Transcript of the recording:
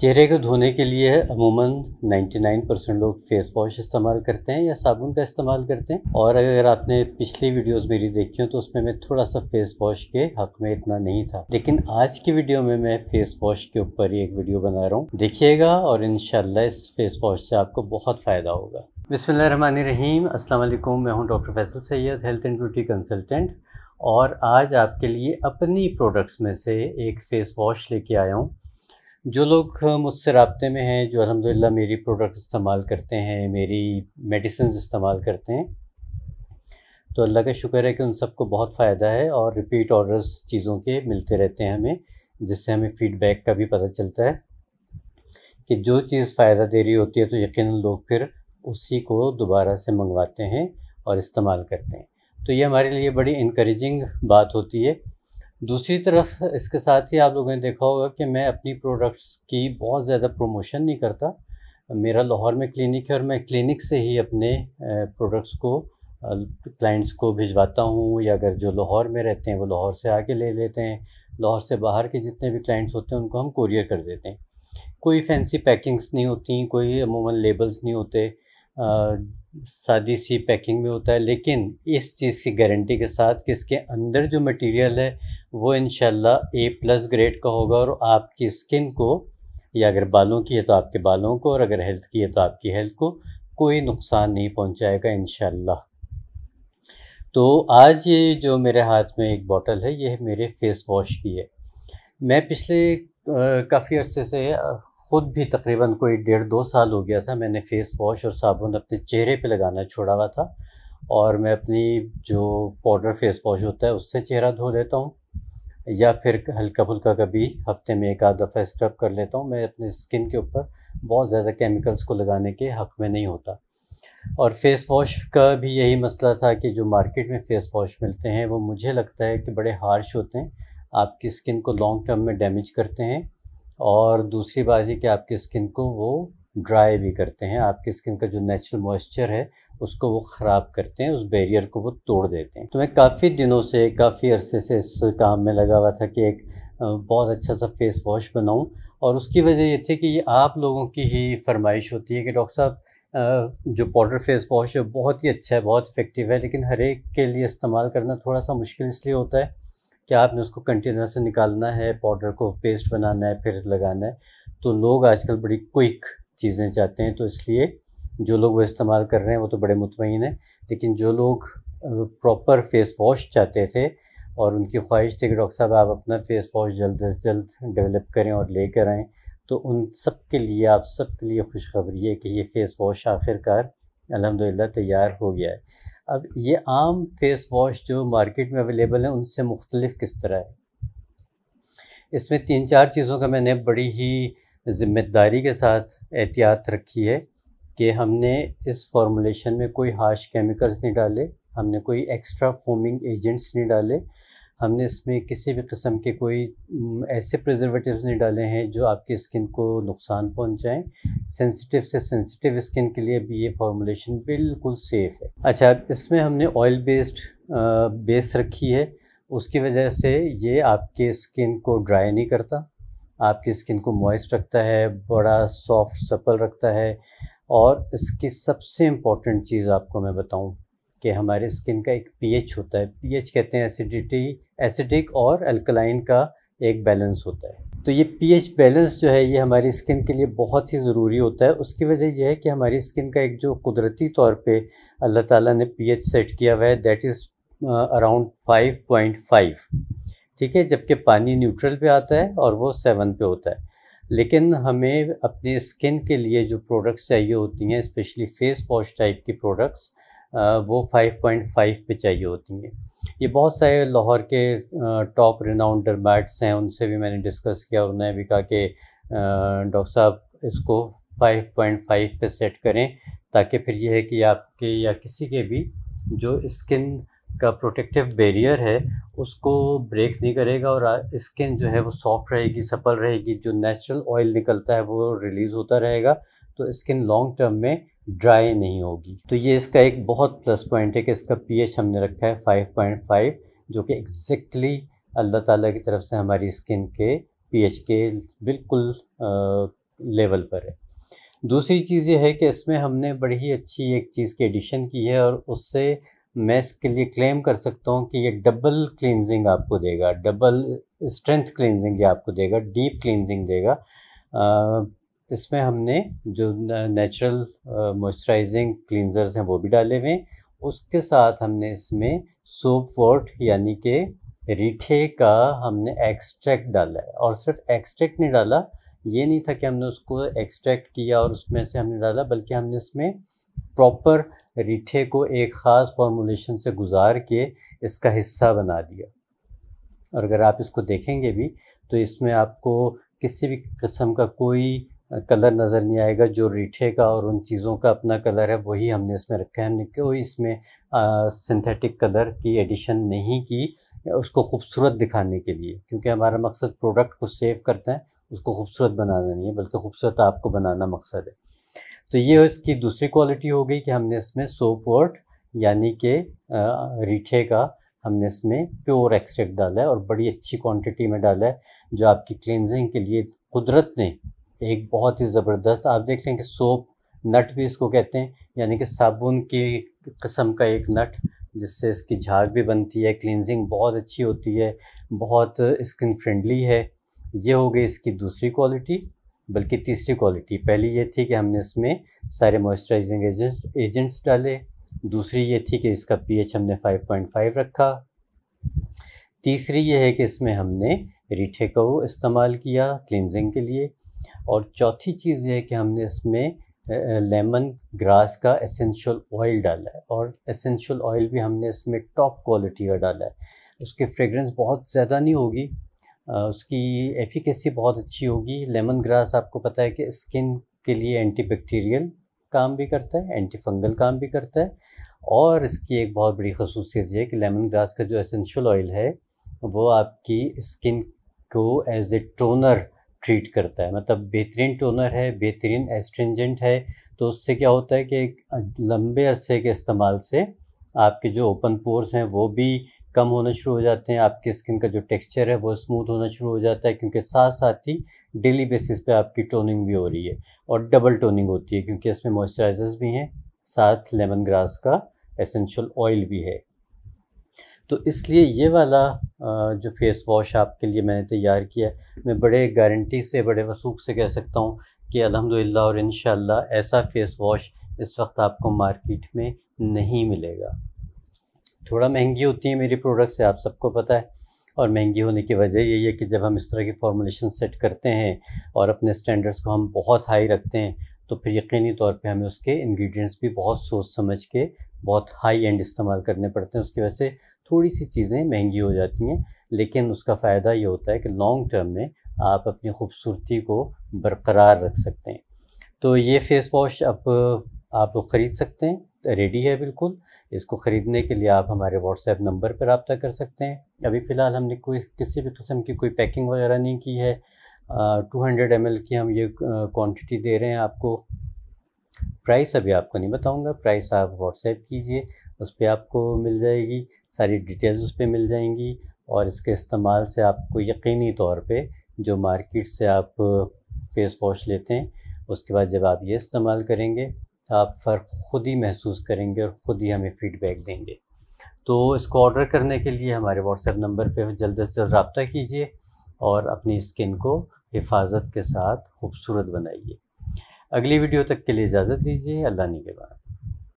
चेहरे को धोने के लिए अमूमन 99 परसेंट लोग फेस वॉश इस्तेमाल करते हैं या साबुन का इस्तेमाल करते हैं और अगर आपने पिछली वीडियोस मेरी देखी हो तो उसमें मैं थोड़ा सा फेस वॉश के हक में इतना नहीं था लेकिन आज की वीडियो में मैं फेस वॉश के ऊपर ही एक वीडियो बना रहा हूँ देखिएगा और इन इस फेस वॉश से आपको बहुत फ़ायदा होगा बिसमीम असल मैं हूँ doctor Faisal Syed health and beauty consultant और आज आपके लिए अपनी प्रोडक्ट्स में से एक फ़ेस वॉश लेके आया हूँ जो लोग मुझसे रबते में हैं जो अलहमदिल्ला मेरी प्रोडक्ट इस्तेमाल करते हैं मेरी मेडिसिन इस्तेमाल करते हैं तो अल्लाह का शुक्र है कि उन सबको बहुत फ़ायदा है और रिपीट ऑर्डर्स चीज़ों के मिलते रहते हैं हमें जिससे हमें फ़ीडबैक का भी पता चलता है कि जो चीज़ फ़ायदा दे रही होती है तो यकीन लोग फिर उसी को दोबारा से मंगवाते हैं और इस्तेमाल करते हैं तो ये हमारे लिए बड़ी इनक्रेजिंग बात होती है दूसरी तरफ इसके साथ ही आप लोगों ने देखा होगा कि मैं अपनी प्रोडक्ट्स की बहुत ज़्यादा प्रमोशन नहीं करता मेरा लाहौर में क्लिनिक है और मैं क्लिनिक से ही अपने प्रोडक्ट्स को क्लाइंट्स को भिजवाता हूँ या अगर जो लाहौर में रहते हैं वो लाहौर से आके ले लेते हैं लाहौर से बाहर के जितने भी क्लाइंट्स होते हैं उनको हम कोरियर कर देते हैं कोई फैंसी पैकिंग्स नहीं होती कोई अमूमन लेबल्स नहीं होते सादी सी पैकिंग में होता है लेकिन इस चीज़ की गारंटी के साथ कि इसके अंदर जो मटेरियल है वो इन ए प्लस ग्रेड का होगा और आपकी स्किन को या अगर बालों की है तो आपके बालों को और अगर हेल्थ की है तो आपकी हेल्थ को कोई नुकसान नहीं पहुंचाएगा इन तो आज ये जो मेरे हाथ में एक बॉटल है ये मेरे फेस वॉश की है मैं पिछले काफ़ी अर्से से ख़ुद भी तकरीबन कोई डेढ़ दो साल हो गया था मैंने फ़ेस वॉश और साबुन अपने चेहरे पे लगाना छोड़ा हुआ था और मैं अपनी जो पाउडर फेस वॉश होता है उससे चेहरा धो लेता हूँ या फिर हल्का फुल्का कभी हफ्ते में एक आध दफ़ा स्क्रब कर लेता हूँ मैं अपने स्किन के ऊपर बहुत ज़्यादा केमिकल्स को लगाने के हक़ में नहीं होता और फेस वॉश का भी यही मसला था कि जो मार्केट में फ़ेस वॉश मिलते हैं वो मुझे लगता है कि बड़े हार्श होते हैं आपकी स्किन को लॉन्ग टर्म में डैमेज करते हैं और दूसरी बात ये कि आपकी स्किन को वो ड्राई भी करते हैं आपकी स्किन का जो नेचुरल मॉइस्चर है उसको वो ख़राब करते हैं उस बैरियर को वो तोड़ देते हैं तो मैं काफ़ी दिनों से काफ़ी अरसे से इस काम में लगा हुआ था कि एक बहुत अच्छा सा फेस वॉश बनाऊं और उसकी वजह ये थी कि ये आप लोगों की ही फरमाइश होती है कि डॉक्टर साहब जो पाउडर फेस वॉश है बहुत ही अच्छा है बहुत इफ़ेक्टिव है लेकिन हर एक के लिए इस्तेमाल करना थोड़ा सा मुश्किल इसलिए होता है कि आपने उसको कंटेनर से निकालना है पाउडर को पेस्ट बनाना है फिर लगाना है तो लोग आजकल बड़ी क्विक चीज़ें चाहते हैं तो इसलिए जो लोग वो इस्तेमाल कर रहे हैं वो तो बड़े मुतमिन हैं लेकिन जो लोग प्रॉपर फेस वॉश चाहते थे और उनकी ख्वाहिश थी कि डॉक्टर साहब आप अपना फेस वॉश जल्द अज़ जल्द डेवलप करें और ले कर आएँ तो उन सब के लिए आप सब के लिए खुशखबरी है कि ये फ़ेस वॉश आखिरकार अलहमदिल्ला तैयार हो गया है अब ये आम फेस वॉश जो मार्केट में अवेलेबल है उनसे मुख्तलिफ किस तरह है इसमें तीन चार चीज़ों का मैंने बड़ी ही ज़िम्मेदारी के साथ एहतियात रखी है कि हमने इस फॉर्मूलेशन में कोई हार्श केमिकल्स नहीं डाले हमने कोई एक्स्ट्रा फोमिंग एजेंट्स नहीं डाले हमने इसमें किसी भी किस्म के कोई ऐसे प्रिजर्वेटिव्स नहीं डाले हैं जो आपकी स्किन को नुकसान पहुंचाएं सेंसिटिव से सेंसिटिव स्किन के लिए भी ये फॉर्मूलेशन बिल्कुल सेफ़ है अच्छा इसमें हमने ऑयल बेस्ड बेस रखी है उसकी वजह से ये आपके स्किन को ड्राई नहीं करता आपकी स्किन को मॉइस्ट रखता है बड़ा सॉफ्ट सपल रखता है और इसकी सबसे इम्पॉर्टेंट चीज़ आपको मैं बताऊँ कि हमारे स्किन का एक पीएच होता है पीएच कहते हैं एसिडिटी एसिडिक और अल्कलाइन का एक बैलेंस होता है तो ये पीएच बैलेंस जो है ये हमारी स्किन के लिए बहुत ही ज़रूरी होता है उसकी वजह यह है कि हमारी स्किन का एक जो कुदरती तौर पे अल्लाह ताला ने पीएच सेट किया हुआ है that is around five point five ठीक है जबकि पानी न्यूट्रल पे आता है और वो सेवन पे होता है लेकिन हमें अपने स्किन के लिए जो प्रोडक्ट्स चाहिए होती हैं स्पेशली फेस वॉश टाइप की प्रोडक्ट्स वो 5.5 पे चाहिए होती हैं ये बहुत सारे लाहौर के टॉप रिनाउंड डरमैट्स हैं उनसे भी मैंने डिस्कस किया और उन्होंने भी कहा कि डॉक्टर साहब इसको 5.5 पे सेट करें ताकि फिर यह है कि आपके या किसी के भी जो स्किन का प्रोटेक्टिव बेरियर है उसको ब्रेक नहीं करेगा और स्किन जो है वो सॉफ्ट रहेगी सफल रहेगी जो नेचुरल ऑयल निकलता है वो रिलीज़ होता रहेगा तो स्किन लॉन्ग टर्म में ड्राई नहीं होगी तो ये इसका एक बहुत प्लस पॉइंट है कि इसका पीएच हमने रखा है 5.5 जो कि एग्जैक्टली अल्लाह ताला की तरफ से हमारी स्किन के पीएच के बिल्कुल लेवल पर है दूसरी चीज़ ये है कि इसमें हमने बड़ी ही अच्छी एक चीज़ की एडिशन की है और उससे मैं इसके लिए क्लेम कर सकता हूँ कि ये डबल क्लिनजिंग आपको देगा डबल स्ट्रेंथ क्लिनजिंग ये आपको देगा डीप क्लिनजिंग देगा इसमें हमने जो नेचुरल मॉइस्चराइजिंग क्लिनजर्स हैं वो भी डाले हुए हैं उसके साथ हमने इसमें सोप वोट यानी कि रीठे का हमने एक्सट्रैक्ट डाला है और सिर्फ एक्सट्रैक्ट नहीं डाला ये नहीं था कि हमने उसको एक्सट्रैक्ट किया और उसमें से हमने डाला बल्कि हमने इसमें प्रॉपर रीठे को एक ख़ास फॉर्मूलेशन से गुजार के इसका हिस्सा बना दिया और अगर आप इसको देखेंगे भी तो इसमें आपको किसी भी किस्म का कोई कलर नज़र नहीं आएगा जो रीठे का और उन चीज़ों का अपना कलर है वही हमने इसमें रखा है हमने कोई इसमें सिंथेटिक कलर की एडिशन नहीं की उसको खूबसूरत दिखाने के लिए क्योंकि हमारा मकसद प्रोडक्ट को सेव करता है उसको खूबसूरत बनाना नहीं है बल्कि खूबसूरत आपको बनाना मकसद है तो ये इसकी दूसरी क्वालिटी हो गई कि हमने इसमें सोप वर्ट यानी कि रीठे का हमने इसमें प्योर एक्सट्रैक्ट डाला है और बड़ी अच्छी क्वांटिटी में डाला है जो आपकी क्लिनजिंग के लिए कुदरत ने एक बहुत ही ज़बरदस्त आप देख लें कि सोप नट भी इसको कहते हैं यानी कि साबुन की कस्म का एक नट जिससे इसकी झाग भी बनती है क्लिनजिंग बहुत अच्छी होती है बहुत स्किन फ्रेंडली है ये हो गई इसकी दूसरी क्वालिटी बल्कि तीसरी क्वालिटी पहली ये थी कि हमने इसमें सारे मॉइस्चराइजिंग एजेंट्स एजेंट्स डाले दूसरी ये थी कि इसका पीएच हमने 5.5 रखा तीसरी ये है कि इसमें हमने रीठे का इस्तेमाल किया क्लिनजिंग के लिए और चौथी चीज़ यह है कि हमने इसमें लेमन ग्रास का एसेंशियल ऑयल डाला है और एसेंशियल ऑयल भी हमने इसमें टॉप क्वालिटी का डाला है उसकी फ्रेगरेंस बहुत ज़्यादा नहीं होगी उसकी एफिकेसी बहुत अच्छी होगी लेमन ग्रास आपको पता है कि स्किन के लिए एंटीबैक्टीरियल काम भी करता है एंटी फंगल काम भी करता है और इसकी एक बहुत बड़ी खसूसियत यह है कि लेमन ग्रास का जो एसेंशियल ऑयल है वो आपकी स्किन को एज ए टोनर ट्रीट करता है मतलब बेहतरीन टोनर है बेहतरीन एस्ट्रिंजेंट है तो उससे क्या होता है कि एक लंबे अरसे के इस्तेमाल से आपके जो ओपन पोर्स हैं वो भी कम होना शुरू हो जाते हैं आपकी स्किन का जो टेक्सचर है वो स्मूथ होना शुरू हो जाता है क्योंकि साथ साथ ही डेली बेसिस पे आपकी टोनिंग भी हो रही है और डबल टोनिंग होती है क्योंकि इसमें मॉइस्चराइजर्स भी हैं साथ लेमन ग्रास का एसेंशियल ऑयल भी है तो इसलिए ये वाला जो फेस वॉश आपके लिए मैंने तैयार किया है मैं बड़े गारंटी से बड़े वसूख से कह सकता हूँ कि अलहमदिल्ला और इन ऐसा फेस वॉश इस वक्त आपको मार्केट में नहीं मिलेगा थोड़ा महंगी होती है मेरी प्रोडक्ट्स आप सबको पता है और महंगी होने की वजह यही है कि जब हम इस तरह की फार्मोलेशन सेट करते हैं और अपने स्टैंडर्ड्स को हम बहुत हाई रखते हैं तो फिर यकीनी तौर पे हमें उसके इंग्रेडिएंट्स भी बहुत सोच समझ के बहुत हाई एंड इस्तेमाल करने पड़ते हैं उसकी वजह से थोड़ी सी चीज़ें महंगी हो जाती हैं लेकिन उसका फ़ायदा ये होता है कि लॉन्ग टर्म में आप अपनी खूबसूरती को बरकरार रख सकते हैं तो ये फ़ेस वॉश अब आप लोग ख़रीद सकते हैं रेडी है बिल्कुल इसको ख़रीदने के लिए आप हमारे व्हाट्सएप नंबर पर रबता कर सकते हैं अभी फ़िलहाल हमने कोई किसी भी किस्म की कोई पैकिंग वगैरह नहीं की है टू हंड्रेड एम की हम ये क्वांटिटी दे रहे हैं आपको प्राइस अभी आपको नहीं बताऊंगा प्राइस आप व्हाट्सएप कीजिए उस पर आपको मिल जाएगी सारी डिटेल्स उस पर मिल जाएंगी और इसके इस्तेमाल से आपको यकीनी तौर पे जो मार्केट से आप फेस वॉश लेते हैं उसके बाद जब आप ये इस्तेमाल करेंगे तो आप फ़र्क ख़ुद ही महसूस करेंगे और ख़ुद ही हमें फ़ीडबैक देंगे तो इसको ऑर्डर करने के लिए हमारे व्हाट्सएप नंबर पर जल्द अज जल्द रबता कीजिए और अपनी स्किन को हिफाजत के साथ खूबसूरत बनाइए अगली वीडियो तक के लिए इजाज़त दीजिए अल्लाह ने के बाद